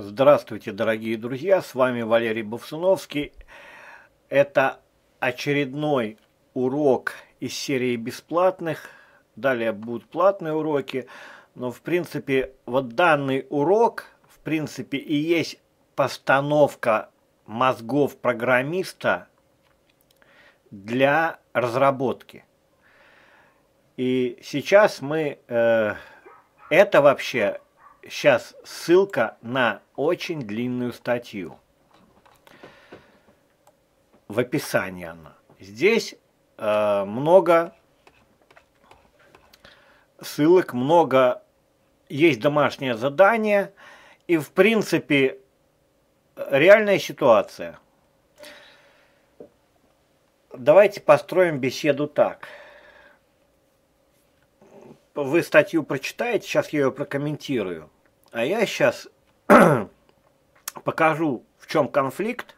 Здравствуйте, дорогие друзья, с вами Валерий Бовсуновский. Это очередной урок из серии бесплатных. Далее будут платные уроки. Но, в принципе, вот данный урок, в принципе, и есть постановка мозгов программиста для разработки. И сейчас мы... Э, это вообще сейчас ссылка на очень длинную статью. В описании она. Здесь э, много ссылок, много есть домашнее задание и, в принципе, реальная ситуация. Давайте построим беседу так. Вы статью прочитаете, сейчас я ее прокомментирую. А я сейчас покажу, в чем конфликт,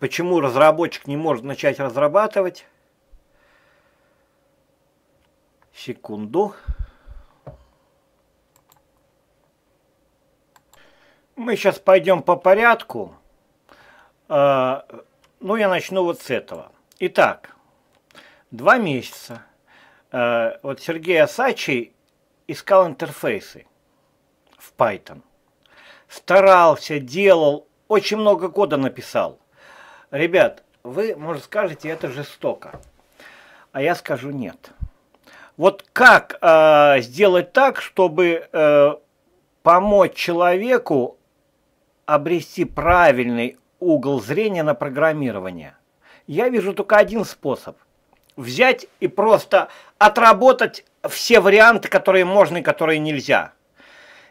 почему разработчик не может начать разрабатывать. Секунду. Мы сейчас пойдем по порядку. А, ну, я начну вот с этого. Итак, два месяца. А, вот Сергей Асачий искал интерфейсы. Python. Старался, делал, очень много кода написал. Ребят, вы, может, скажете, это жестоко. А я скажу нет. Вот как э, сделать так, чтобы э, помочь человеку обрести правильный угол зрения на программирование? Я вижу только один способ. Взять и просто отработать все варианты, которые можно и которые нельзя.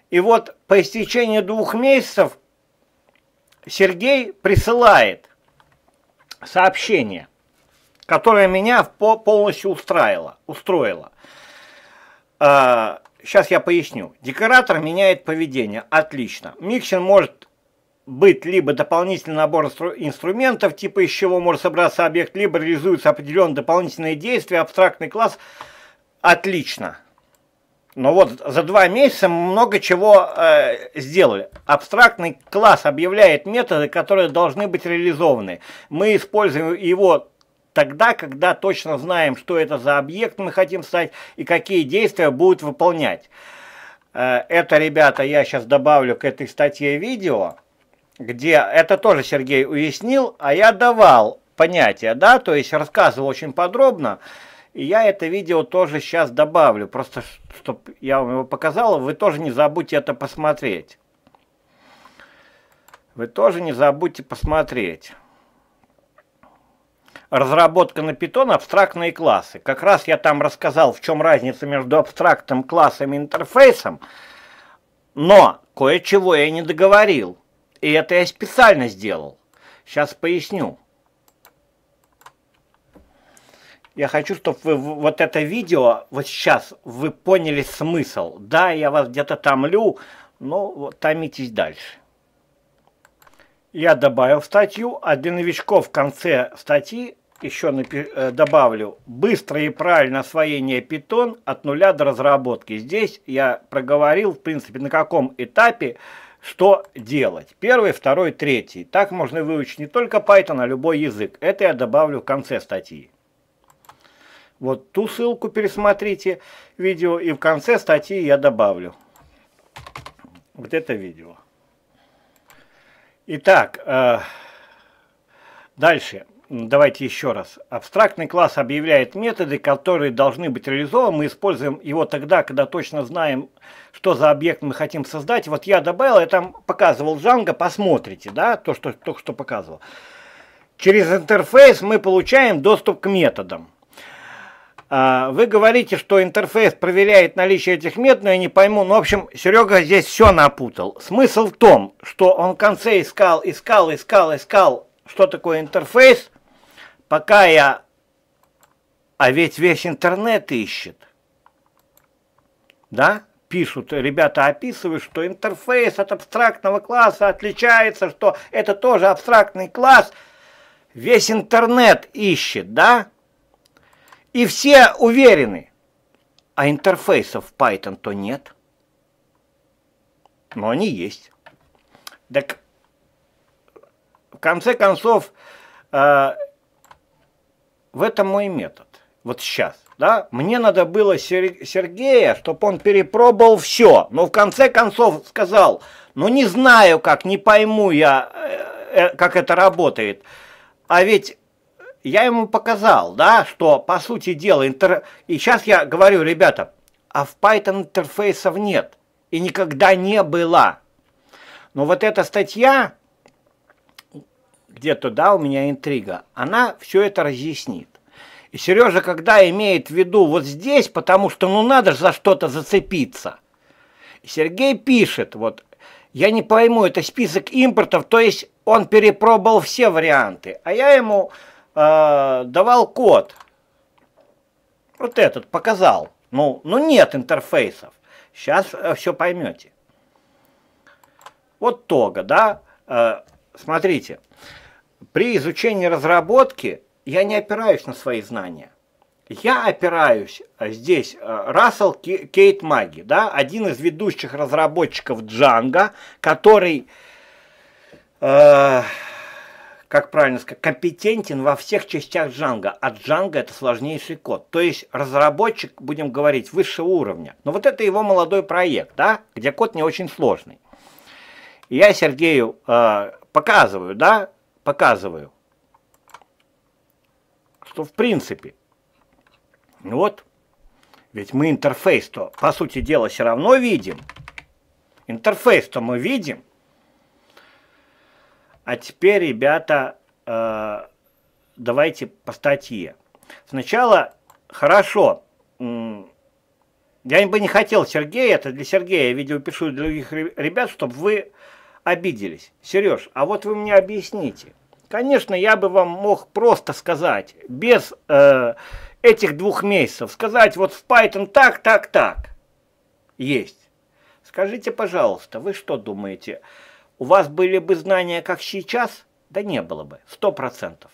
И вот по истечении двух месяцев Сергей присылает сообщение, которое меня полностью устраило. устроило. Сейчас а, я поясню. Декоратор меняет поведение. Отлично. Микшин может быть либо дополнительный набор инструментов, типа из чего может собраться объект, либо реализуются определенные дополнительные действия, абстрактный класс. Отлично. Но ну вот за два месяца много чего э, сделали. Абстрактный класс объявляет методы, которые должны быть реализованы. Мы используем его тогда, когда точно знаем, что это за объект мы хотим стать и какие действия будут выполнять. Э, это, ребята, я сейчас добавлю к этой статье видео, где это тоже Сергей уяснил, а я давал понятие, да, то есть рассказывал очень подробно. И я это видео тоже сейчас добавлю, просто чтобы я вам его показал, вы тоже не забудьте это посмотреть. Вы тоже не забудьте посмотреть. Разработка на Python абстрактные классы. Как раз я там рассказал, в чем разница между абстрактным классом и интерфейсом. Но кое-чего я не договорил. И это я специально сделал. Сейчас поясню. Я хочу, чтобы вы вот это видео, вот сейчас, вы поняли смысл. Да, я вас где-то томлю, но томитесь дальше. Я добавил статью, а для новичков в конце статьи еще э, добавлю. быстрое и правильное освоение питон от нуля до разработки. Здесь я проговорил, в принципе, на каком этапе что делать. Первый, второй, третий. Так можно выучить не только Python, а любой язык. Это я добавлю в конце статьи. Вот ту ссылку пересмотрите видео, и в конце статьи я добавлю вот это видео. Итак, э, дальше. Давайте еще раз. Абстрактный класс объявляет методы, которые должны быть реализованы. Мы используем его тогда, когда точно знаем, что за объект мы хотим создать. Вот я добавил, я там показывал Django, посмотрите, да, то, что только что показывал. Через интерфейс мы получаем доступ к методам. А, вы говорите, что интерфейс проверяет наличие этих мет, но я не пойму. Ну, в общем, Серега здесь все напутал. Смысл в том, что он в конце искал, искал, искал, искал, что такое интерфейс, пока я... А ведь весь интернет ищет. Да? пишут, ребята описывают, что интерфейс от абстрактного класса отличается, что это тоже абстрактный класс. Весь интернет ищет, да? И все уверены. А интерфейсов Python-то нет. Но они есть. Так, в конце концов, э, в этом мой метод. Вот сейчас, да, мне надо было Сергея, чтобы он перепробовал все. Но в конце концов сказал, ну не знаю как, не пойму я, э, э как это работает. А ведь я ему показал, да, что по сути дела, интер... и сейчас я говорю, ребята, а в Python интерфейсов нет и никогда не было. Но вот эта статья, где-то, да, у меня интрига, она все это разъяснит. И Сережа, когда имеет в виду вот здесь, потому что ну надо же за что-то зацепиться. Сергей пишет, вот, я не пойму, это список импортов, то есть он перепробовал все варианты, а я ему э, давал код. Вот этот показал. Ну, ну нет интерфейсов. Сейчас э, все поймете. Вот тога, да? Э, смотрите, при изучении разработки я не опираюсь на свои знания. Я опираюсь э, здесь Рассел э, Кейт Маги, да, один из ведущих разработчиков Джанга, который э, как правильно сказать, компетентен во всех частях Django, а Django это сложнейший код. То есть разработчик, будем говорить, высшего уровня. Но вот это его молодой проект, да, где код не очень сложный. И я Сергею э, показываю, да, показываю, что в принципе, вот, ведь мы интерфейс-то, по сути дела, все равно видим. Интерфейс-то мы видим. А теперь, ребята, э, давайте по статье. Сначала, хорошо, я бы не хотел Сергея, это для Сергея, я видео пишу для других ребят, чтобы вы обиделись. Сереж, а вот вы мне объясните. Конечно, я бы вам мог просто сказать, без э, этих двух месяцев, сказать, вот в Python так, так, так есть. Скажите, пожалуйста, вы что думаете, у вас были бы знания, как сейчас? Да не было бы, сто процентов.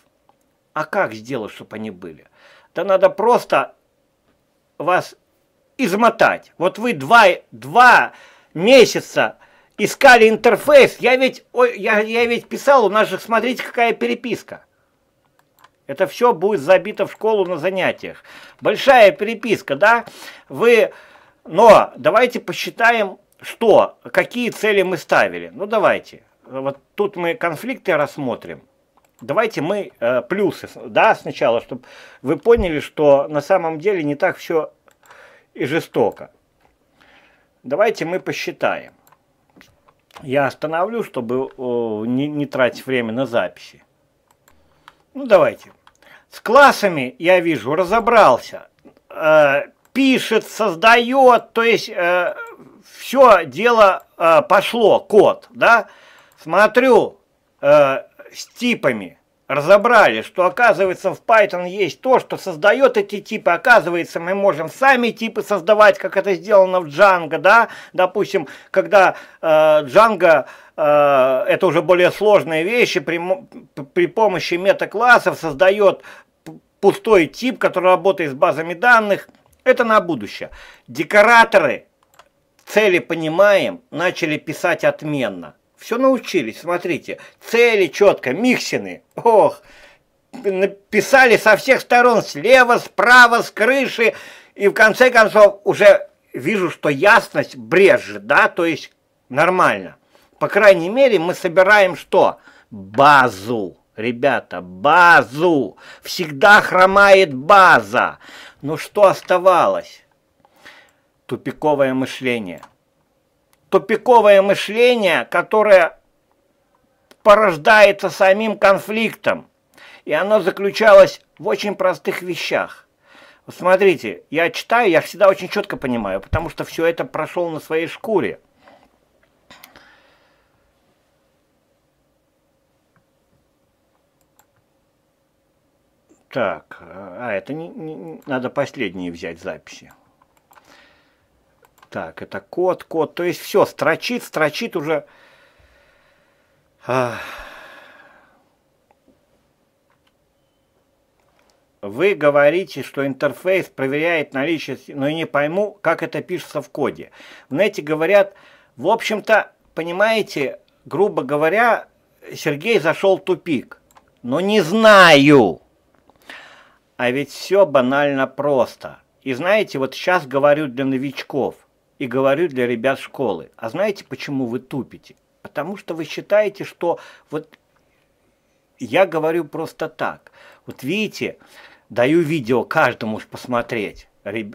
А как сделать, чтобы они были? Да надо просто вас измотать. Вот вы два, два месяца искали интерфейс. Я ведь, ой, я, я ведь писал, у нас же, смотрите, какая переписка. Это все будет забито в школу на занятиях. Большая переписка, да? Вы... Но давайте посчитаем что, какие цели мы ставили? Ну давайте, вот тут мы конфликты рассмотрим. Давайте мы э, плюсы, да, сначала, чтобы вы поняли, что на самом деле не так все и жестоко. Давайте мы посчитаем. Я остановлю, чтобы о, не, не тратить время на записи. Ну давайте. С классами, я вижу, разобрался. Э, пишет, создает, то есть... Э, все дело э, пошло, код, да, смотрю э, с типами, разобрали, что оказывается в Python есть то, что создает эти типы. Оказывается, мы можем сами типы создавать, как это сделано в Django, да? Допустим, когда э, Django э, это уже более сложные вещи, при, при помощи метаклассов создает пустой тип, который работает с базами данных. Это на будущее. Декораторы цели понимаем, начали писать отменно. Все научились, смотрите. Цели четко, миксины. Ох, написали со всех сторон, слева, справа, с крыши. И в конце концов уже вижу, что ясность брежет, да, то есть нормально. По крайней мере, мы собираем что? Базу. Ребята, базу. Всегда хромает база. Ну что оставалось? тупиковое мышление. Тупиковое мышление, которое порождается самим конфликтом. И оно заключалось в очень простых вещах. Вот смотрите, я читаю, я всегда очень четко понимаю, потому что все это прошел на своей шкуре. Так, а это не, не, надо последние взять записи. Так, это код, код. То есть все, строчит, строчит уже. Ах. Вы говорите, что интерфейс проверяет наличие, но я не пойму, как это пишется в коде. В нете говорят, в общем-то, понимаете, грубо говоря, Сергей зашел в тупик. Но не знаю. А ведь все банально просто. И знаете, вот сейчас говорю для новичков и говорю для ребят школы, а знаете, почему вы тупите? Потому что вы считаете, что вот я говорю просто так. Вот видите, даю видео каждому посмотреть.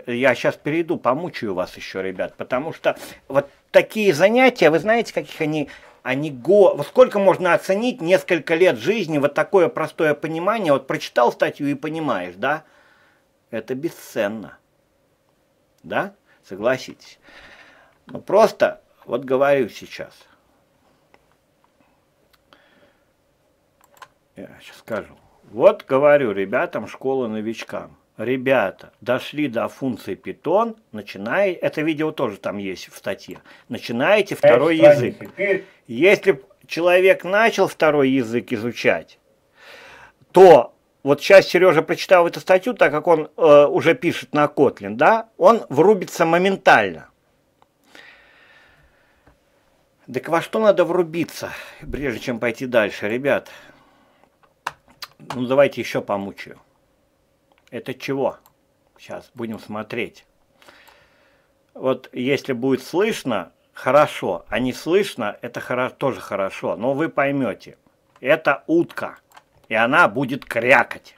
Я сейчас перейду, помучаю вас еще, ребят, потому что вот такие занятия, вы знаете, каких они они го... сколько можно оценить несколько лет жизни, вот такое простое понимание, вот прочитал статью и понимаешь, да? Это бесценно, да? Согласитесь. Ну просто вот говорю сейчас. Я сейчас скажу. Вот говорю ребятам школы новичкам. Ребята, дошли до функции Python, начинай, это видео тоже там есть в статье, начинаете второй язык. Если человек начал второй язык изучать, то вот сейчас Сережа прочитал эту статью, так как он э, уже пишет на Котлин, да, он врубится моментально. Так во что надо врубиться, прежде чем пойти дальше, ребят? Ну, давайте еще помучаю. Это чего? Сейчас будем смотреть. Вот если будет слышно, хорошо, а не слышно, это хоро тоже хорошо, но вы поймете. Это утка и она будет крякать.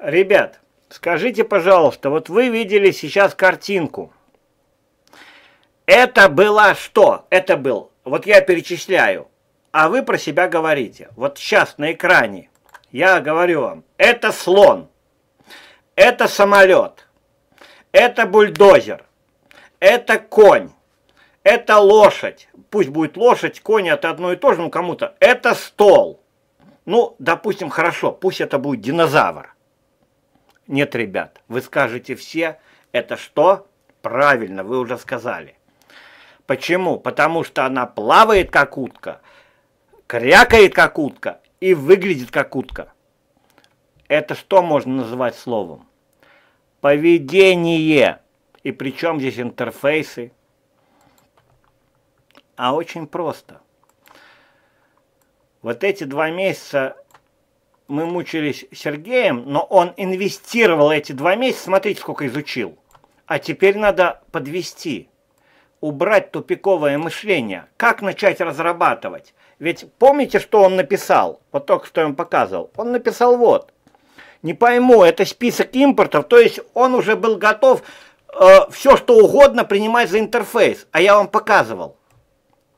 Ребят, скажите, пожалуйста, вот вы видели сейчас картинку. Это было что? Это был, вот я перечисляю, а вы про себя говорите. Вот сейчас на экране я говорю вам, это слон, это самолет, это бульдозер, это конь, это лошадь, пусть будет лошадь, конь это одно и то же, ну кому-то, это стол. Ну, допустим, хорошо, пусть это будет динозавр. Нет, ребят, вы скажете все, это что? Правильно, вы уже сказали. Почему? Потому что она плавает как утка, крякает как утка и выглядит как утка. Это что можно называть словом? Поведение. И при чем здесь интерфейсы? А очень просто. Вот эти два месяца мы мучились Сергеем, но он инвестировал эти два месяца, смотрите, сколько изучил. А теперь надо подвести убрать тупиковое мышление? Как начать разрабатывать? Ведь помните, что он написал? Вот только что я вам показывал. Он написал вот. Не пойму, это список импортов, то есть он уже был готов э, все что угодно принимать за интерфейс, а я вам показывал.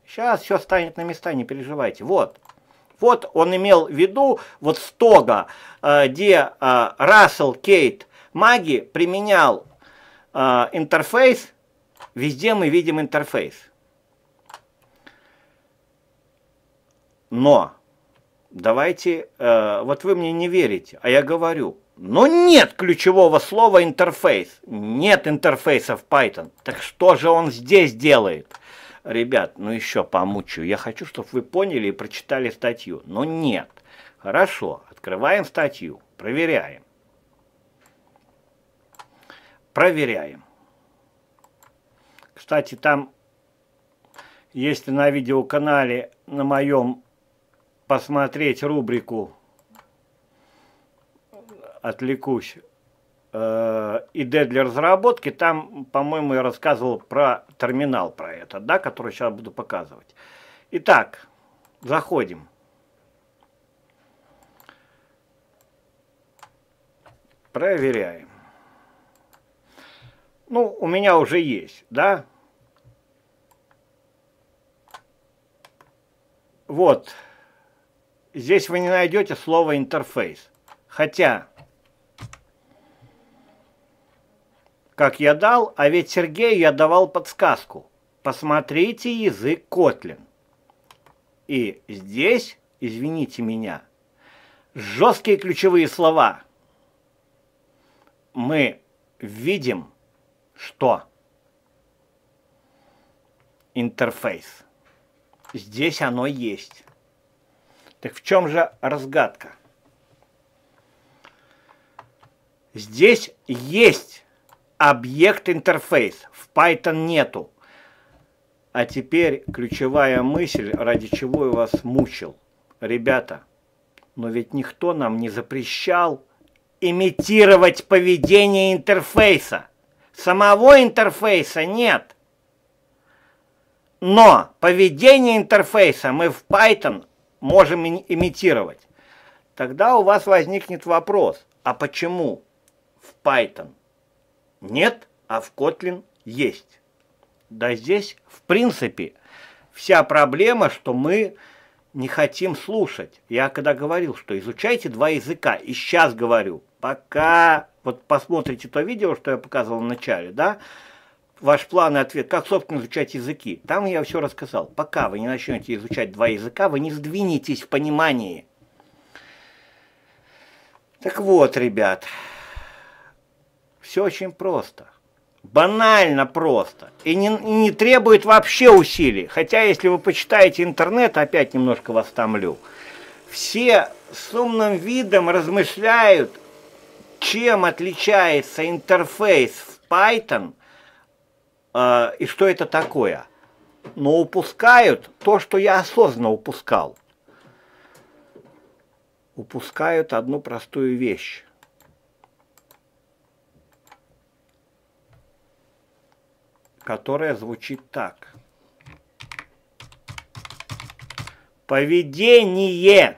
Сейчас все станет на места, не переживайте. Вот. Вот он имел в виду вот стога, э, где э, Рассел Кейт Маги применял э, интерфейс Везде мы видим интерфейс. Но давайте, э, вот вы мне не верите, а я говорю, но нет ключевого слова интерфейс. Нет интерфейса в Python. Так что же он здесь делает? Ребят, ну еще помучаю. Я хочу, чтобы вы поняли и прочитали статью. Но нет. Хорошо, открываем статью, проверяем. Проверяем. Кстати, там, если на видеоканале на моем посмотреть рубрику «Отвлекусь» э, ИД для разработки, там, по-моему, я рассказывал про терминал, про этот, да, который сейчас буду показывать. Итак, заходим. Проверяем ну, у меня уже есть, да? Вот. Здесь вы не найдете слово интерфейс. Хотя, как я дал, а ведь Сергею я давал подсказку. Посмотрите язык Котлин. И здесь, извините меня, жесткие ключевые слова. Мы видим что интерфейс. Здесь оно есть. Так в чем же разгадка? Здесь есть объект интерфейс, в Python нету. А теперь ключевая мысль, ради чего я вас мучил. Ребята, но ведь никто нам не запрещал имитировать поведение интерфейса. Самого интерфейса нет. Но поведение интерфейса мы в Python можем имитировать. Тогда у вас возникнет вопрос, а почему в Python нет, а в Kotlin есть? Да здесь, в принципе, вся проблема, что мы не хотим слушать. Я когда говорил, что изучайте два языка, и сейчас говорю, пока вот посмотрите то видео, что я показывал в начале, да, ваш план и ответ, как, собственно, изучать языки. Там я все рассказал. Пока вы не начнете изучать два языка, вы не сдвинетесь в понимании. Так вот, ребят, все очень просто. Банально просто. И не, и не требует вообще усилий. Хотя, если вы почитаете интернет, опять немножко вас томлю, все с умным видом размышляют чем отличается интерфейс в Python э, и что это такое. Но упускают то, что я осознанно упускал. Упускают одну простую вещь. которая звучит так. Поведение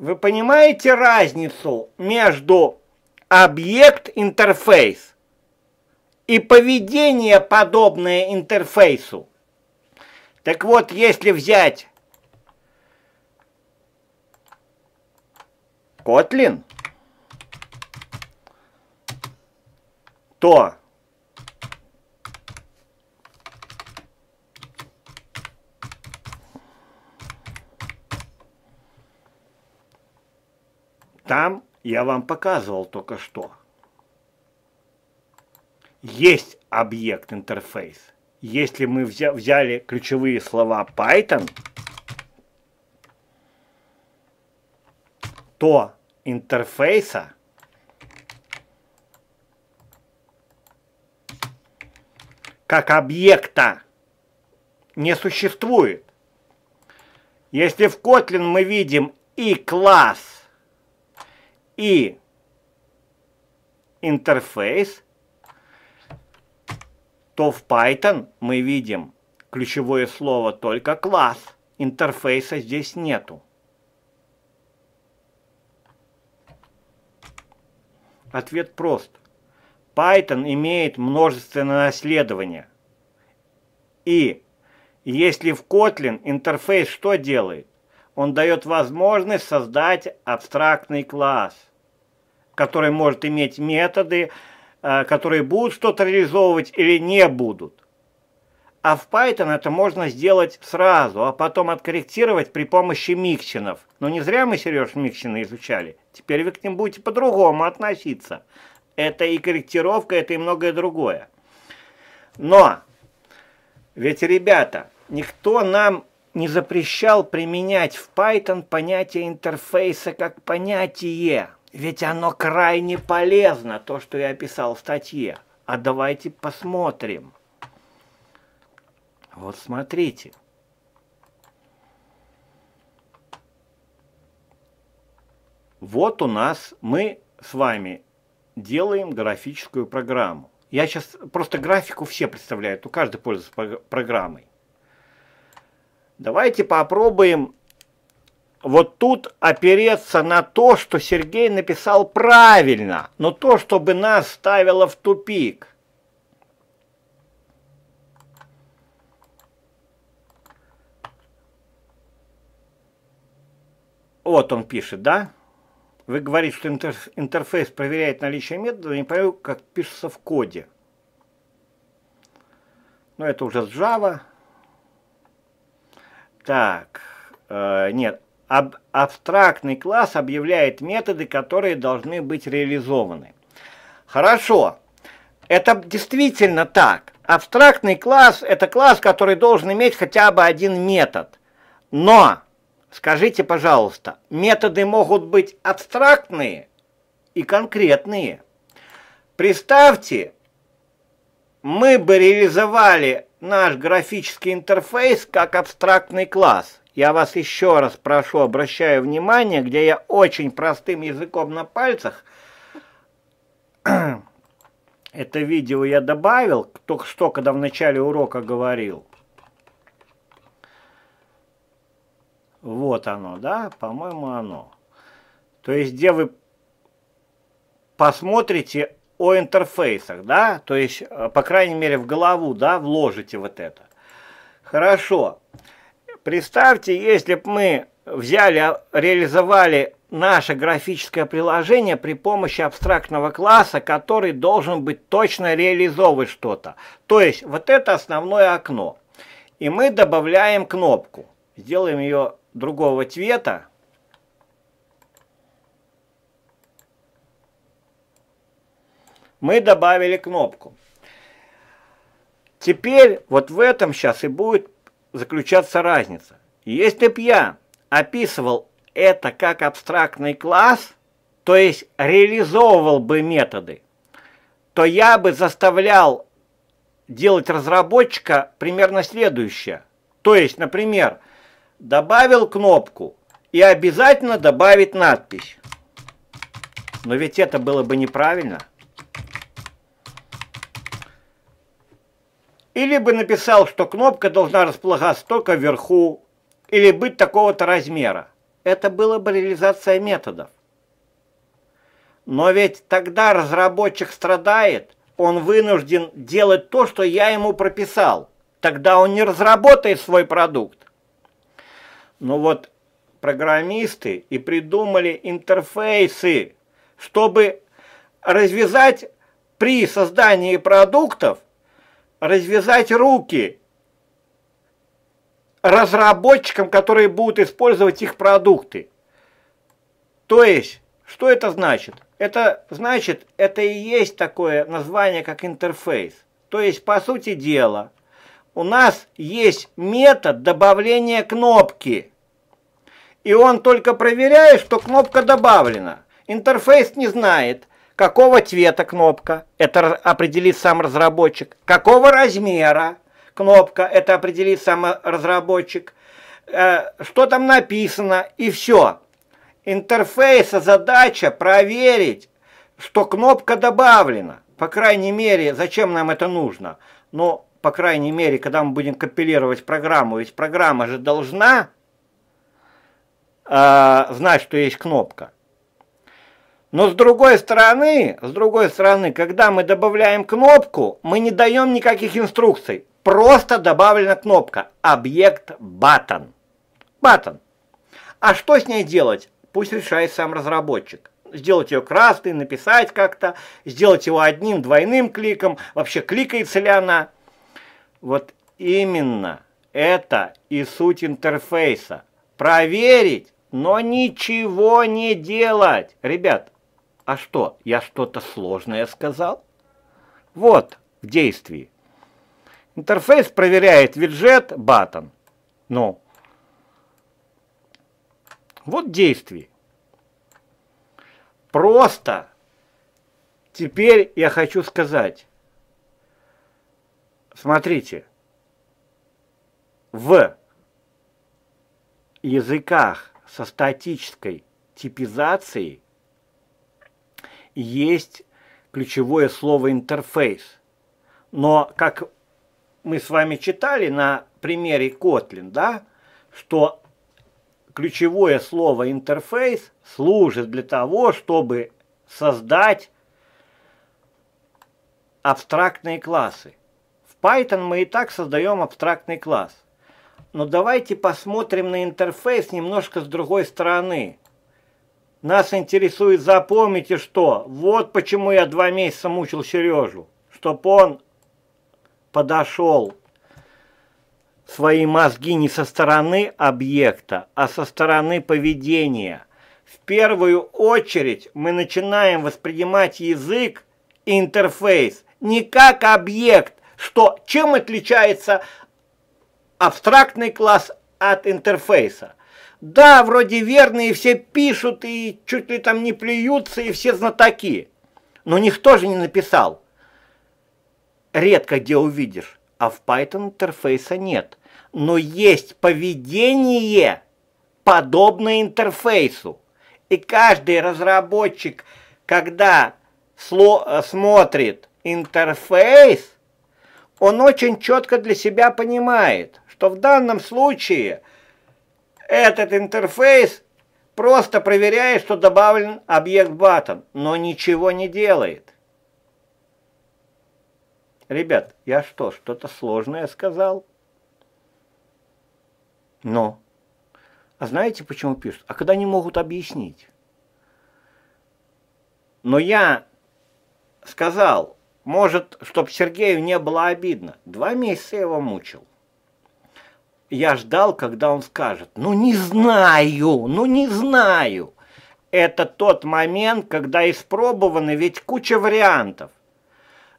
Вы понимаете разницу между объект-интерфейс и поведение, подобное интерфейсу? Так вот, если взять Kotlin, то Там я вам показывал только что. Есть объект интерфейс. Если мы взяли ключевые слова Python, то интерфейса как объекта не существует. Если в Kotlin мы видим и класс, и интерфейс, то в Python мы видим ключевое слово только класс. Интерфейса здесь нету. Ответ прост. Python имеет множественное наследование. И если в Kotlin интерфейс что делает? Он дает возможность создать абстрактный класс который может иметь методы, э, которые будут что-то реализовывать или не будут. А в Python это можно сделать сразу, а потом откорректировать при помощи миксинов. Но не зря мы, Сереж, миксины изучали. Теперь вы к ним будете по-другому относиться. Это и корректировка, это и многое другое. Но, ведь, ребята, никто нам не запрещал применять в Python понятие интерфейса как понятие. Ведь оно крайне полезно, то, что я описал в статье. А давайте посмотрим. Вот смотрите. Вот у нас мы с вами делаем графическую программу. Я сейчас просто графику все представляют, у каждой пользуется программой. Давайте попробуем вот тут опереться на то, что Сергей написал правильно, но то, чтобы нас ставило в тупик. Вот он пишет, да? Вы говорите, что интерфейс проверяет наличие метода, не пойму, как пишется в коде. Но это уже с Java. Так, э, нет, Аб абстрактный класс объявляет методы, которые должны быть реализованы. Хорошо, это действительно так. Абстрактный класс – это класс, который должен иметь хотя бы один метод. Но, скажите, пожалуйста, методы могут быть абстрактные и конкретные. Представьте, мы бы реализовали наш графический интерфейс как абстрактный класс. Я вас еще раз прошу, обращаю внимание, где я очень простым языком на пальцах. Это видео я добавил, только что, когда в начале урока говорил. Вот оно, да? По-моему, оно. То есть, где вы посмотрите о интерфейсах, да? То есть, э, по крайней мере, в голову, да, вложите вот это. Хорошо. Представьте, если бы мы взяли, реализовали наше графическое приложение при помощи абстрактного класса, который должен быть точно реализовывать что-то. То есть вот это основное окно. И мы добавляем кнопку. Сделаем ее другого цвета. Мы добавили кнопку. Теперь вот в этом сейчас и будет заключаться разница. Если б я описывал это как абстрактный класс, то есть реализовывал бы методы, то я бы заставлял делать разработчика примерно следующее. То есть, например, добавил кнопку и обязательно добавить надпись. Но ведь это было бы неправильно. Или бы написал, что кнопка должна располагаться только вверху, или быть такого-то размера. Это было бы реализация методов. Но ведь тогда разработчик страдает, он вынужден делать то, что я ему прописал. Тогда он не разработает свой продукт. Но ну вот программисты и придумали интерфейсы, чтобы развязать при создании продуктов развязать руки разработчикам, которые будут использовать их продукты. То есть, что это значит? Это значит, это и есть такое название, как интерфейс. То есть, по сути дела, у нас есть метод добавления кнопки. И он только проверяет, что кнопка добавлена. Интерфейс не знает, Какого цвета кнопка? Это определит сам разработчик. Какого размера кнопка? Это определит сам э, разработчик. Э, что там написано? И все. Интерфейса задача проверить, что кнопка добавлена. По крайней мере, зачем нам это нужно? Но, ну, по крайней мере, когда мы будем компилировать программу, ведь программа же должна э, знать, что есть кнопка. Но с другой стороны, с другой стороны, когда мы добавляем кнопку, мы не даем никаких инструкций. Просто добавлена кнопка объект button. Button. А что с ней делать? Пусть решает сам разработчик. Сделать ее красной, написать как-то, сделать его одним, двойным кликом, вообще кликается ли она. Вот именно это и суть интерфейса. Проверить, но ничего не делать. Ребят, а что, я что-то сложное сказал? Вот, в действии. Интерфейс проверяет виджет батон. Ну, вот действие. Просто теперь я хочу сказать. Смотрите. В языках со статической типизацией есть ключевое слово интерфейс. Но как мы с вами читали на примере Kotlin, да, что ключевое слово интерфейс служит для того, чтобы создать абстрактные классы. В Python мы и так создаем абстрактный класс. Но давайте посмотрим на интерфейс немножко с другой стороны. Нас интересует, запомните что, вот почему я два месяца мучил Сережу, чтоб он подошел свои мозги не со стороны объекта, а со стороны поведения. В первую очередь мы начинаем воспринимать язык, интерфейс, не как объект, что чем отличается абстрактный класс от интерфейса. Да, вроде верные, все пишут и чуть ли там не плюются, и все знатоки. Но никто же не написал. Редко где увидишь, а в Python интерфейса нет. Но есть поведение, подобное интерфейсу. И каждый разработчик, когда э, смотрит интерфейс, он очень четко для себя понимает, что в данном случае – этот интерфейс просто проверяет, что добавлен объект button, но ничего не делает. Ребят, я что, что-то сложное сказал? Но. А знаете, почему пишут? А когда не могут объяснить? Но я сказал, может, чтобы Сергею не было обидно. Два месяца я его мучил я ждал, когда он скажет, ну не знаю, ну не знаю. Это тот момент, когда испробованы ведь куча вариантов.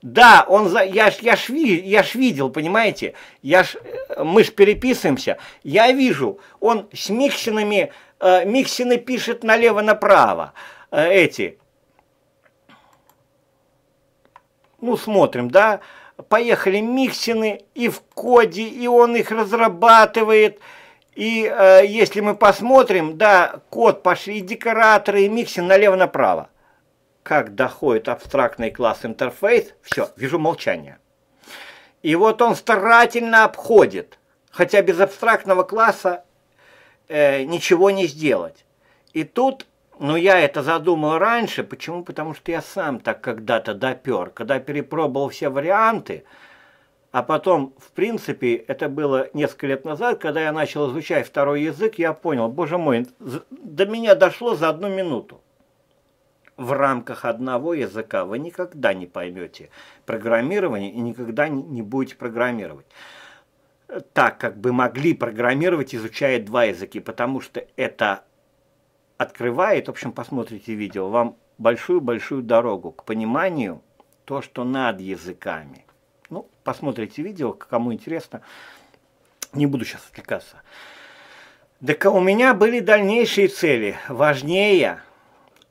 Да, он за... я ж, я, ж, я ж видел, понимаете, я ж, э, мы ж переписываемся, я вижу, он с Миксинами, э, Миксины пишет налево-направо э, эти, ну смотрим, да, поехали миксины и в коде, и он их разрабатывает. И э, если мы посмотрим, да, код пошли, и декораторы, и миксин налево-направо. Как доходит абстрактный класс интерфейс, все, вижу молчание. И вот он старательно обходит, хотя без абстрактного класса э, ничего не сделать. И тут но я это задумал раньше. Почему? Потому что я сам так когда-то допер. Когда перепробовал все варианты, а потом, в принципе, это было несколько лет назад, когда я начал изучать второй язык, я понял, боже мой, до меня дошло за одну минуту. В рамках одного языка вы никогда не поймете программирование и никогда не будете программировать так, как бы могли программировать, изучая два языки, потому что это открывает, в общем, посмотрите видео, вам большую-большую дорогу к пониманию то, что над языками. Ну, посмотрите видео, кому интересно. Не буду сейчас отвлекаться. Так у меня были дальнейшие цели. Важнее,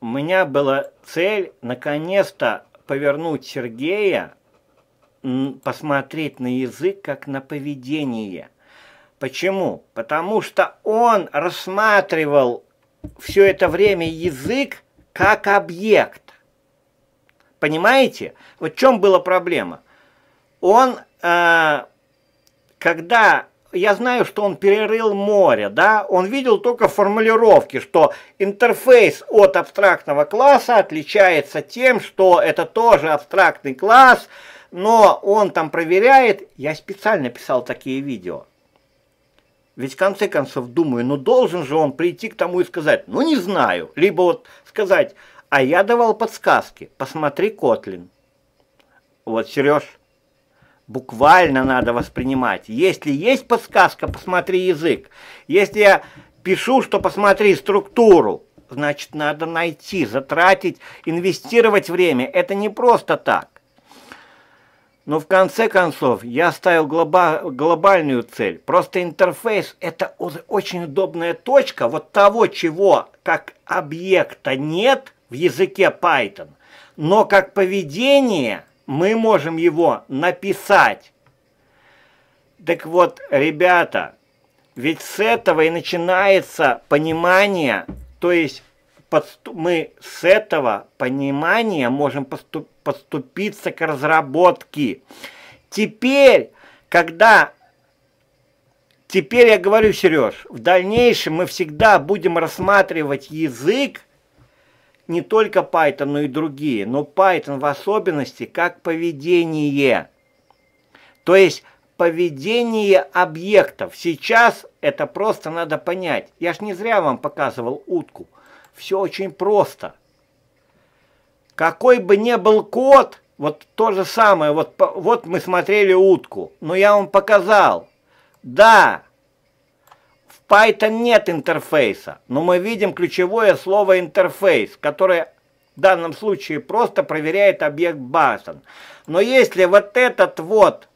у меня была цель наконец-то повернуть Сергея, посмотреть на язык как на поведение. Почему? Потому что он рассматривал все это время язык как объект. Понимаете? Вот в чем была проблема? Он, э, когда, я знаю, что он перерыл море, да, он видел только формулировки, что интерфейс от абстрактного класса отличается тем, что это тоже абстрактный класс, но он там проверяет, я специально писал такие видео, ведь в конце концов думаю, ну должен же он прийти к тому и сказать, ну не знаю. Либо вот сказать, а я давал подсказки, посмотри, Котлин. Вот, Сереж, буквально надо воспринимать. Если есть подсказка, посмотри язык. Если я пишу, что посмотри структуру, значит, надо найти, затратить, инвестировать время. Это не просто так. Но в конце концов я ставил глоба глобальную цель. Просто интерфейс – это очень удобная точка вот того, чего как объекта нет в языке Python, но как поведение мы можем его написать. Так вот, ребята, ведь с этого и начинается понимание, то есть мы с этого понимания можем поступ подступиться к разработке. Теперь, когда... Теперь я говорю, Сереж, в дальнейшем мы всегда будем рассматривать язык не только Python, но и другие, но Python в особенности как поведение. То есть поведение объектов. Сейчас это просто надо понять. Я ж не зря вам показывал утку. Все очень просто. Какой бы ни был код, вот то же самое, вот, вот мы смотрели утку, но я вам показал. Да, в Python нет интерфейса, но мы видим ключевое слово интерфейс, которое в данном случае просто проверяет объект Button. Но если вот этот вот,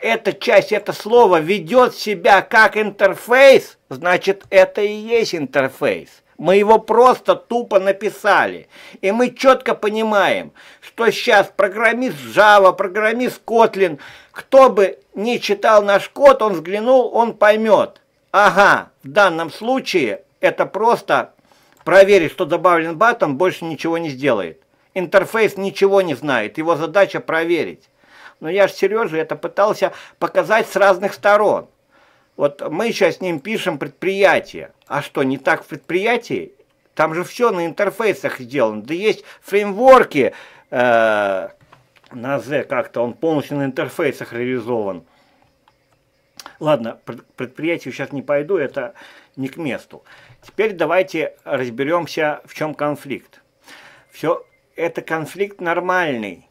эта часть, это слово ведет себя как интерфейс, значит это и есть интерфейс. Мы его просто тупо написали. И мы четко понимаем, что сейчас программист Java, программист Kotlin, кто бы не читал наш код, он взглянул, он поймет. Ага, в данном случае это просто проверить, что добавлен баттон, больше ничего не сделает. Интерфейс ничего не знает, его задача проверить. Но я же Сереже это пытался показать с разных сторон. Вот мы сейчас с ним пишем предприятие. А что, не так в предприятии? Там же все на интерфейсах сделано. Да есть фреймворки э, на Z как-то, он полностью на интерфейсах реализован. Ладно, предприятию сейчас не пойду, это не к месту. Теперь давайте разберемся, в чем конфликт. Все, это конфликт нормальный.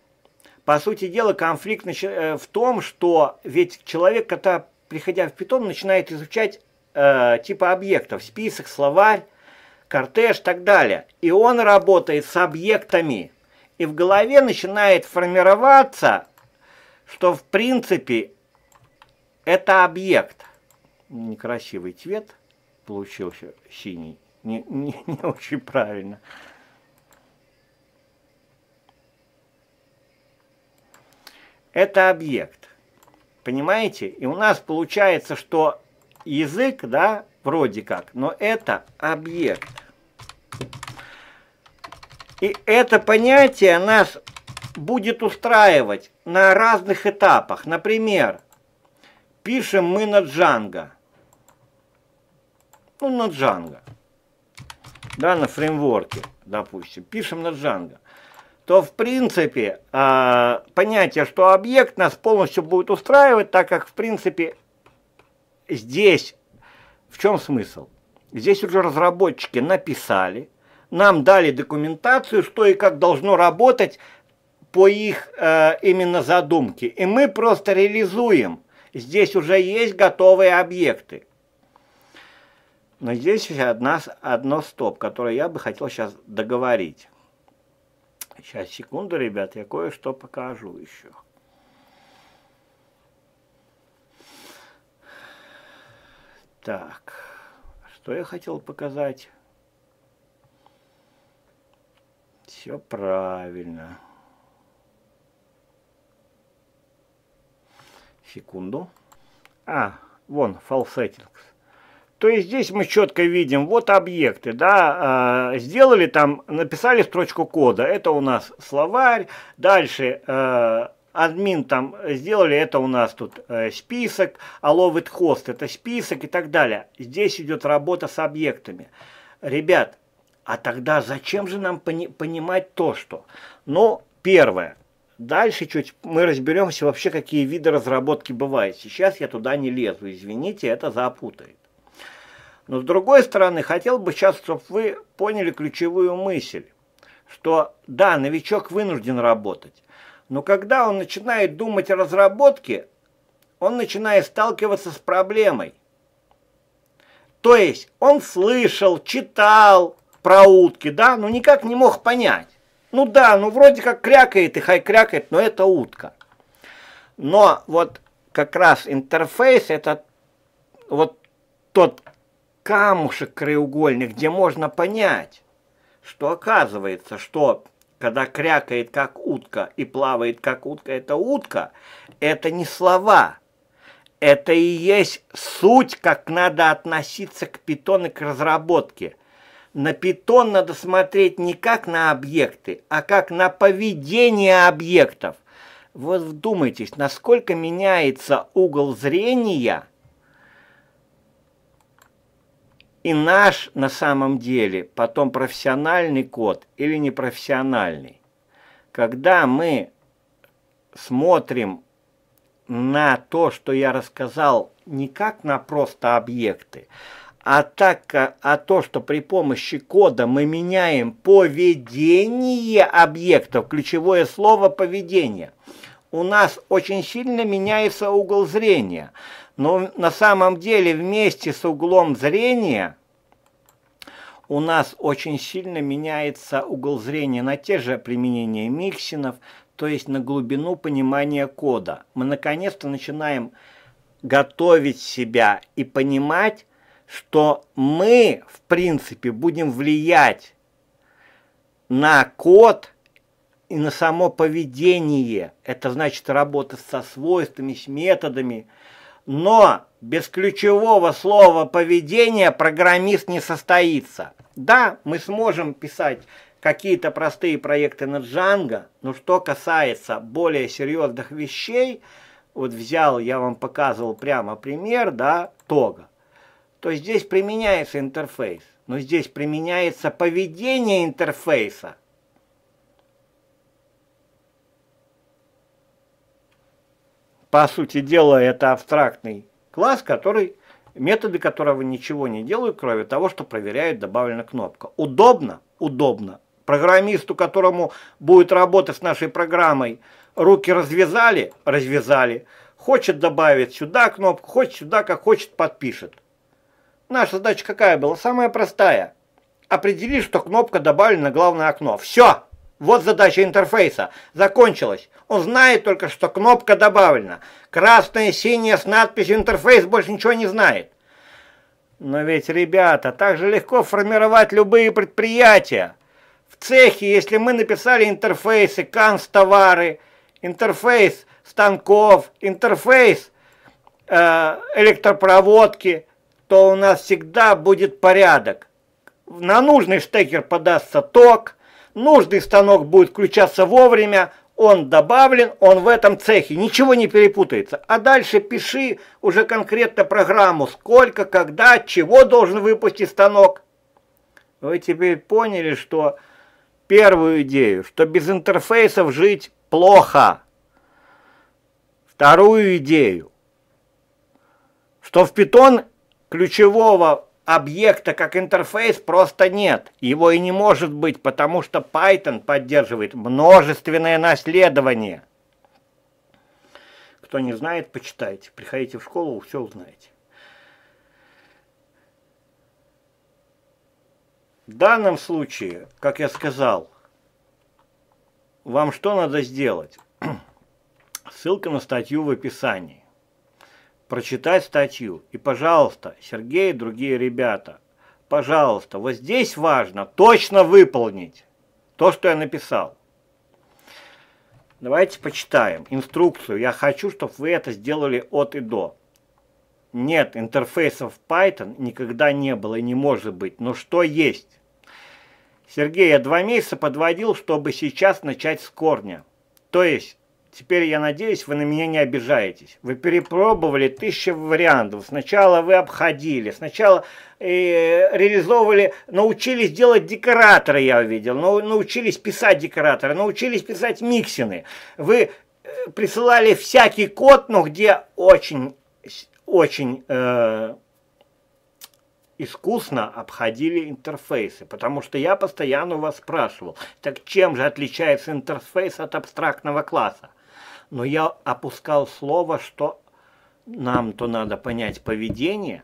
По сути дела, конфликт э, в том, что ведь человек, когда приходя в питон, начинает изучать э, типа объектов, список, словарь, кортеж и так далее. И он работает с объектами. И в голове начинает формироваться, что в принципе это объект. Некрасивый цвет получился синий. Не, не, не очень правильно. Это объект. Понимаете? И у нас получается, что язык, да, вроде как, но это объект. И это понятие нас будет устраивать на разных этапах. Например, пишем мы на Django. Ну, на Django. Да, на фреймворке, допустим. Пишем на Django то в принципе а, понятие, что объект нас полностью будет устраивать, так как в принципе здесь в чем смысл? Здесь уже разработчики написали, нам дали документацию, что и как должно работать по их э, именно задумке. И мы просто реализуем. Здесь уже есть готовые объекты. Но здесь одна, одно стоп, которое я бы хотел сейчас договорить. Сейчас, секунду, ребят, я кое-что покажу еще. Так, что я хотел показать? Все правильно. Секунду. А, вон, фалсеттингс то есть здесь мы четко видим, вот объекты, да, э, сделали там, написали строчку кода, это у нас словарь, дальше э, админ там сделали, это у нас тут э, список, allow with host, это список и так далее. Здесь идет работа с объектами. Ребят, а тогда зачем же нам пони понимать то, что? Ну, первое, Дальше чуть мы разберемся вообще, какие виды разработки бывают. Сейчас я туда не лезу, извините, это запутает. Но с другой стороны, хотел бы сейчас, чтобы вы поняли ключевую мысль, что да, новичок вынужден работать, но когда он начинает думать о разработке, он начинает сталкиваться с проблемой. То есть он слышал, читал про утки, да, но никак не мог понять. Ну да, ну вроде как крякает и хай крякает, но это утка. Но вот как раз интерфейс это вот тот камушек краеугольный, где можно понять, что оказывается, что когда крякает как утка и плавает как утка, это утка, это не слова. Это и есть суть, как надо относиться к питону, к разработке. На питон надо смотреть не как на объекты, а как на поведение объектов. Вот вдумайтесь, насколько меняется угол зрения – и наш на самом деле потом профессиональный код или непрофессиональный. Когда мы смотрим на то, что я рассказал, не как на просто объекты, а так, а, а то, что при помощи кода мы меняем поведение объектов, ключевое слово поведение, у нас очень сильно меняется угол зрения – но на самом деле вместе с углом зрения у нас очень сильно меняется угол зрения на те же применения миксинов, то есть на глубину понимания кода. Мы наконец-то начинаем готовить себя и понимать, что мы, в принципе, будем влиять на код и на само поведение. Это значит работа со свойствами, с методами – но без ключевого слова поведения программист не состоится. Да, мы сможем писать какие-то простые проекты на Django, но что касается более серьезных вещей, вот взял, я вам показывал прямо пример, да, тога, то здесь применяется интерфейс, но здесь применяется поведение интерфейса – по сути дела, это абстрактный класс, который, методы которого ничего не делают, кроме того, что проверяют добавлена кнопка. Удобно? Удобно. Программисту, которому будет работать с нашей программой, руки развязали? Развязали. Хочет добавить сюда кнопку, хочет сюда, как хочет, подпишет. Наша задача какая была? Самая простая. Определи, что кнопка добавлена на главное окно. Все! Вот задача интерфейса. Закончилась. Он знает только, что кнопка добавлена. Красная, синяя с надписью «Интерфейс» больше ничего не знает. Но ведь, ребята, так же легко формировать любые предприятия. В цехе, если мы написали интерфейсы, товары, интерфейс станков, интерфейс э, электропроводки, то у нас всегда будет порядок. На нужный штекер подастся ток – нужный станок будет включаться вовремя, он добавлен, он в этом цехе, ничего не перепутается. А дальше пиши уже конкретно программу, сколько, когда, чего должен выпустить станок. Вы теперь поняли, что первую идею, что без интерфейсов жить плохо. Вторую идею, что в питон ключевого объекта как интерфейс просто нет. Его и не может быть, потому что Python поддерживает множественное наследование. Кто не знает, почитайте. Приходите в школу, все узнаете. В данном случае, как я сказал, вам что надо сделать? Ссылка на статью в описании прочитать статью. И, пожалуйста, Сергей и другие ребята, пожалуйста, вот здесь важно точно выполнить то, что я написал. Давайте почитаем инструкцию. Я хочу, чтобы вы это сделали от и до. Нет, интерфейсов Python никогда не было и не может быть. Но что есть? Сергей, я два месяца подводил, чтобы сейчас начать с корня. То есть Теперь, я надеюсь, вы на меня не обижаетесь. Вы перепробовали тысячи вариантов. Сначала вы обходили, сначала э, реализовывали, научились делать декораторы, я увидел, научились писать декораторы, научились писать миксины. Вы э, присылали всякий код, но где очень, очень... Э, искусно обходили интерфейсы, потому что я постоянно вас спрашивал, так чем же отличается интерфейс от абстрактного класса? но я опускал слово, что нам-то надо понять поведение.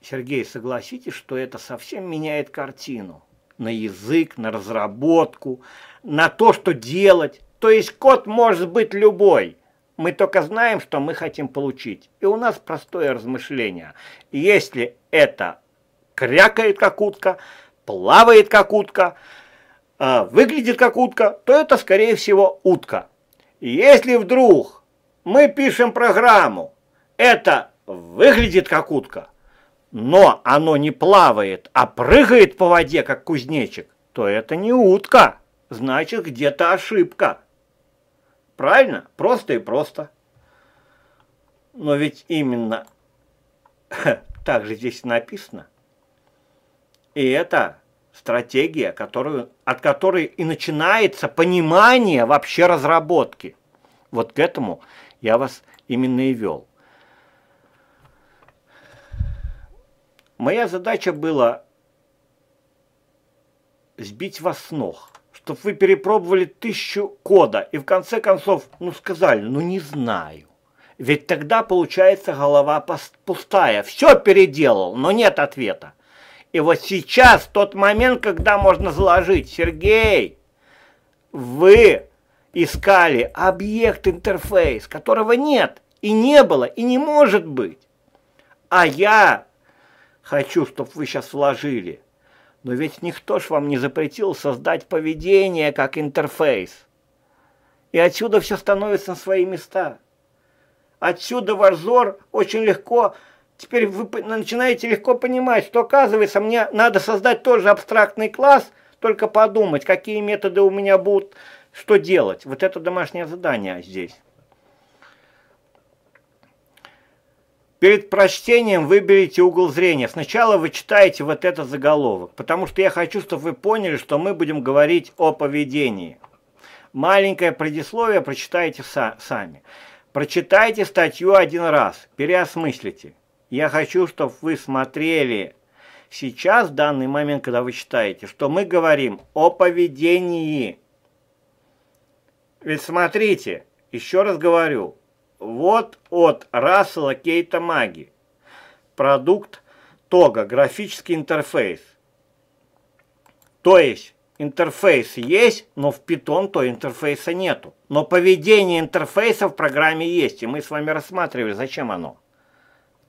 Сергей, согласитесь, что это совсем меняет картину на язык, на разработку, на то, что делать. То есть код может быть любой. Мы только знаем, что мы хотим получить. И у нас простое размышление. Если это крякает как утка, плавает как утка, а, выглядит как утка, то это, скорее всего, утка. Если вдруг мы пишем программу, это выглядит как утка, но оно не плавает, а прыгает по воде, как кузнечик, то это не утка, значит где-то ошибка. Правильно? Просто и просто. Но ведь именно так же здесь написано. И это стратегия, которую, от которой и начинается понимание вообще разработки. Вот к этому я вас именно и вел. Моя задача была сбить вас с ног, чтобы вы перепробовали тысячу кода и в конце концов, ну сказали, ну не знаю. Ведь тогда получается голова пустая. Все переделал, но нет ответа. И вот сейчас тот момент, когда можно заложить, Сергей, вы искали объект-интерфейс, которого нет, и не было, и не может быть. А я хочу, чтобы вы сейчас вложили. Но ведь никто ж вам не запретил создать поведение как интерфейс. И отсюда все становится на свои места. Отсюда ваш взор очень легко Теперь вы начинаете легко понимать, что оказывается мне надо создать тоже абстрактный класс, только подумать, какие методы у меня будут, что делать. Вот это домашнее задание здесь. Перед прочтением выберите угол зрения. Сначала вы читаете вот этот заголовок, потому что я хочу, чтобы вы поняли, что мы будем говорить о поведении. Маленькое предисловие прочитайте са сами. Прочитайте статью один раз, переосмыслите. Я хочу, чтобы вы смотрели сейчас, в данный момент, когда вы читаете, что мы говорим о поведении. Ведь смотрите, еще раз говорю, вот от Рассела Кейта Маги, продукт ТОГа, графический интерфейс. То есть интерфейс есть, но в Python то интерфейса нету. Но поведение интерфейса в программе есть, и мы с вами рассматривали, зачем оно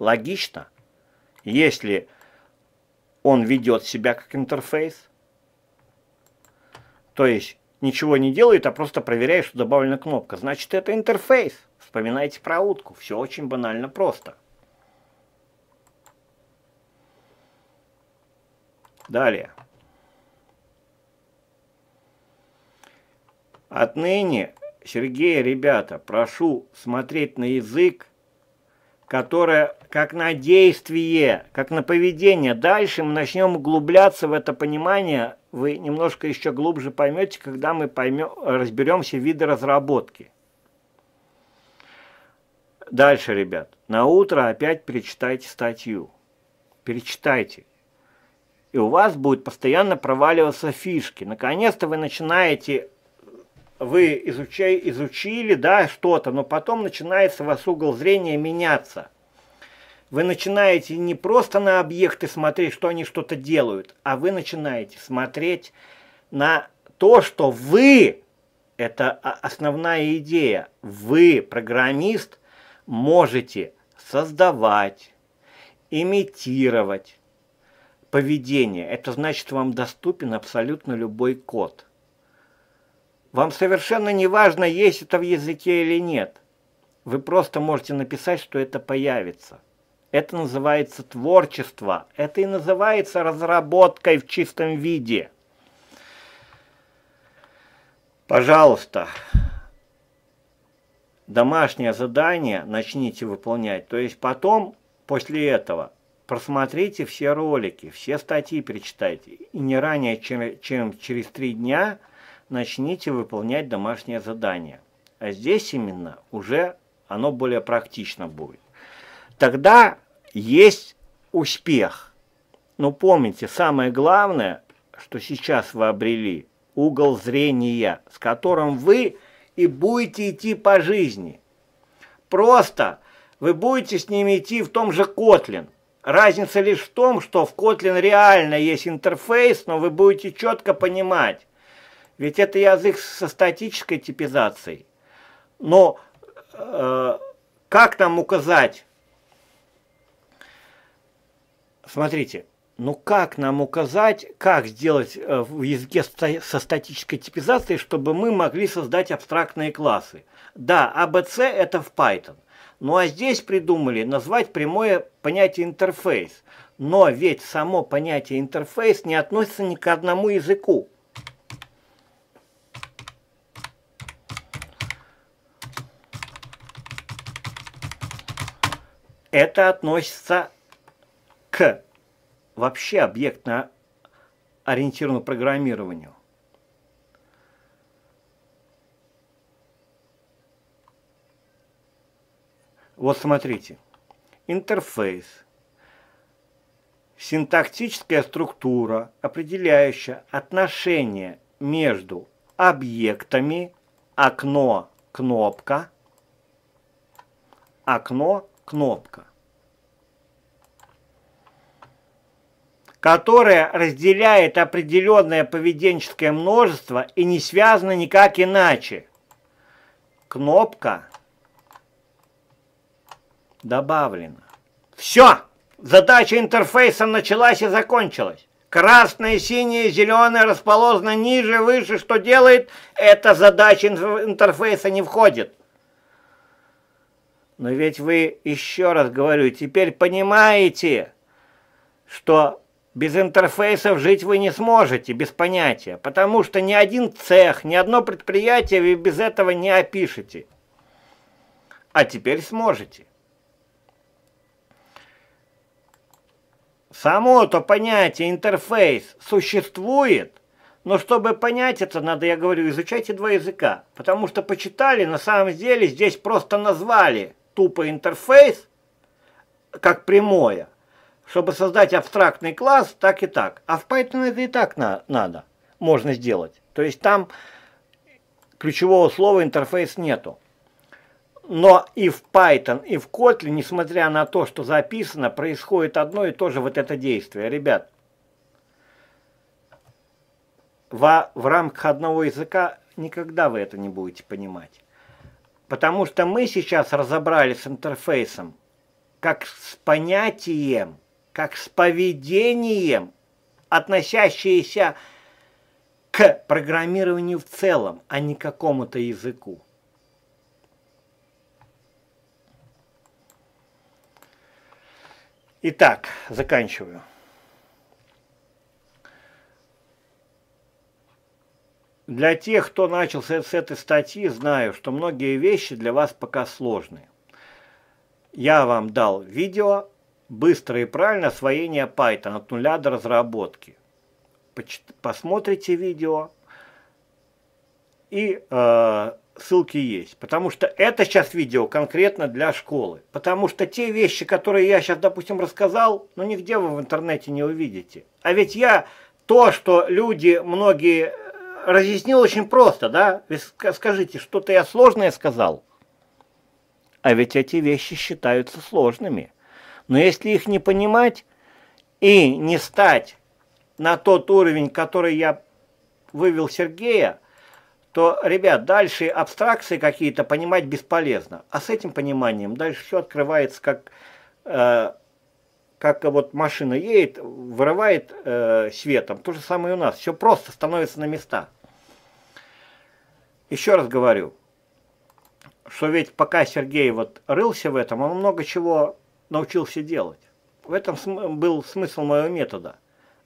логично. Если он ведет себя как интерфейс, то есть ничего не делает, а просто проверяет, что добавлена кнопка, значит это интерфейс. Вспоминайте про утку, все очень банально просто. Далее. Отныне, Сергей, ребята, прошу смотреть на язык которое как на действие, как на поведение. Дальше мы начнем углубляться в это понимание. Вы немножко еще глубже поймете, когда мы поймем, разберемся в виды разработки. Дальше, ребят. На утро опять перечитайте статью. Перечитайте. И у вас будет постоянно проваливаться фишки. Наконец-то вы начинаете вы изучай, изучили да, что-то, но потом начинается у вас угол зрения меняться. Вы начинаете не просто на объекты смотреть, что они что-то делают, а вы начинаете смотреть на то, что вы, это основная идея, вы, программист, можете создавать, имитировать поведение. Это значит, вам доступен абсолютно любой код – вам совершенно не важно, есть это в языке или нет. Вы просто можете написать, что это появится. Это называется творчество. Это и называется разработкой в чистом виде. Пожалуйста, домашнее задание начните выполнять. То есть потом, после этого, просмотрите все ролики, все статьи перечитайте. И не ранее, чем через три дня – начните выполнять домашнее задание. А здесь именно уже оно более практично будет. Тогда есть успех. Но помните, самое главное, что сейчас вы обрели, угол зрения, с которым вы и будете идти по жизни. Просто вы будете с ними идти в том же Котлин. Разница лишь в том, что в Котлин реально есть интерфейс, но вы будете четко понимать, ведь это язык со статической типизацией. Но э, как нам указать? Смотрите, ну как нам указать, как сделать э, в языке со статической типизацией, чтобы мы могли создать абстрактные классы? Да, ABC а, это в Python. Ну а здесь придумали назвать прямое понятие интерфейс. Но ведь само понятие интерфейс не относится ни к одному языку. Это относится к вообще объектно-ориентированному программированию. Вот смотрите. Интерфейс. Синтактическая структура, определяющая отношение между объектами окно, кнопка, окно, кнопка, которая разделяет определенное поведенческое множество и не связана никак иначе. Кнопка добавлена. Все! Задача интерфейса началась и закончилась. Красное, синее, зеленое расположено ниже, выше. Что делает? Эта задача интерфейса не входит. Но ведь вы, еще раз говорю, теперь понимаете, что без интерфейсов жить вы не сможете, без понятия, потому что ни один цех, ни одно предприятие вы без этого не опишете. А теперь сможете. Само то понятие интерфейс существует, но чтобы понять это, надо, я говорю, изучайте два языка, потому что почитали, на самом деле здесь просто назвали – тупо интерфейс, как прямое, чтобы создать абстрактный класс, так и так. А в Python это и так на, надо, можно сделать. То есть там ключевого слова интерфейс нету. Но и в Python, и в Kotlin, несмотря на то, что записано, происходит одно и то же вот это действие. Ребят, во, в рамках одного языка никогда вы это не будете понимать. Потому что мы сейчас разобрались с интерфейсом как с понятием, как с поведением, относящееся к программированию в целом, а не к какому-то языку. Итак, заканчиваю. Для тех, кто начал с этой статьи, знаю, что многие вещи для вас пока сложные. Я вам дал видео «Быстро и правильно освоение Python от нуля до разработки». Посмотрите видео, и э, ссылки есть. Потому что это сейчас видео конкретно для школы. Потому что те вещи, которые я сейчас, допустим, рассказал, ну нигде вы в интернете не увидите. А ведь я то, что люди многие разъяснил очень просто, да? скажите, что-то я сложное сказал. А ведь эти вещи считаются сложными. Но если их не понимать и не стать на тот уровень, который я вывел Сергея, то, ребят, дальше абстракции какие-то понимать бесполезно. А с этим пониманием дальше все открывается как э, как вот машина едет, вырывает э, светом. То же самое и у нас. Все просто становится на места. Еще раз говорю, что ведь пока Сергей вот рылся в этом, он много чего научился делать. В этом см был смысл моего метода.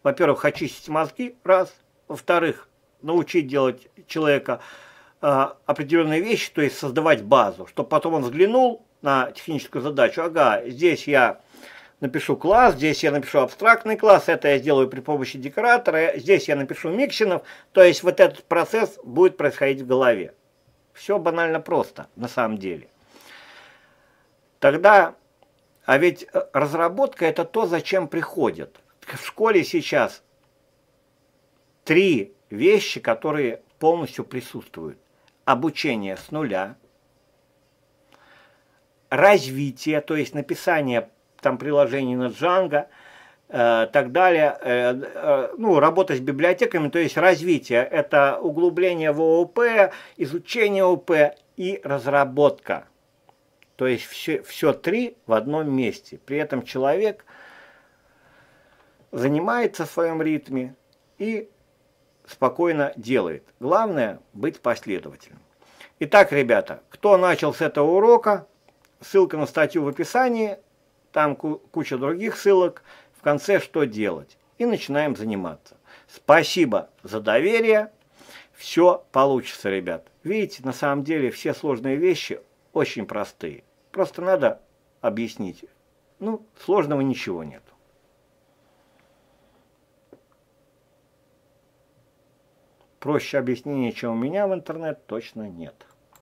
Во-первых, очистить мозги, раз. Во-вторых, научить делать человека э, определенные вещи, то есть создавать базу, чтобы потом он взглянул на техническую задачу. Ага, здесь я напишу класс, здесь я напишу абстрактный класс, это я сделаю при помощи декоратора, здесь я напишу миксинов, то есть вот этот процесс будет происходить в голове. Все банально просто, на самом деле. Тогда, а ведь э, разработка это то, зачем приходят. В школе сейчас три вещи, которые полностью присутствуют. Обучение с нуля, развитие, то есть написание там приложений на Django, э, так далее, э, э, ну, работа с библиотеками, то есть развитие, это углубление в ООП, изучение ООП и разработка. То есть все, все три в одном месте. При этом человек занимается в своем ритме и спокойно делает. Главное быть последовательным. Итак, ребята, кто начал с этого урока, ссылка на статью в описании – там куча других ссылок. В конце «Что делать?» и начинаем заниматься. Спасибо за доверие. Все получится, ребят. Видите, на самом деле все сложные вещи очень простые. Просто надо объяснить. Ну, сложного ничего нет. Проще объяснения, чем у меня в интернет, точно нет.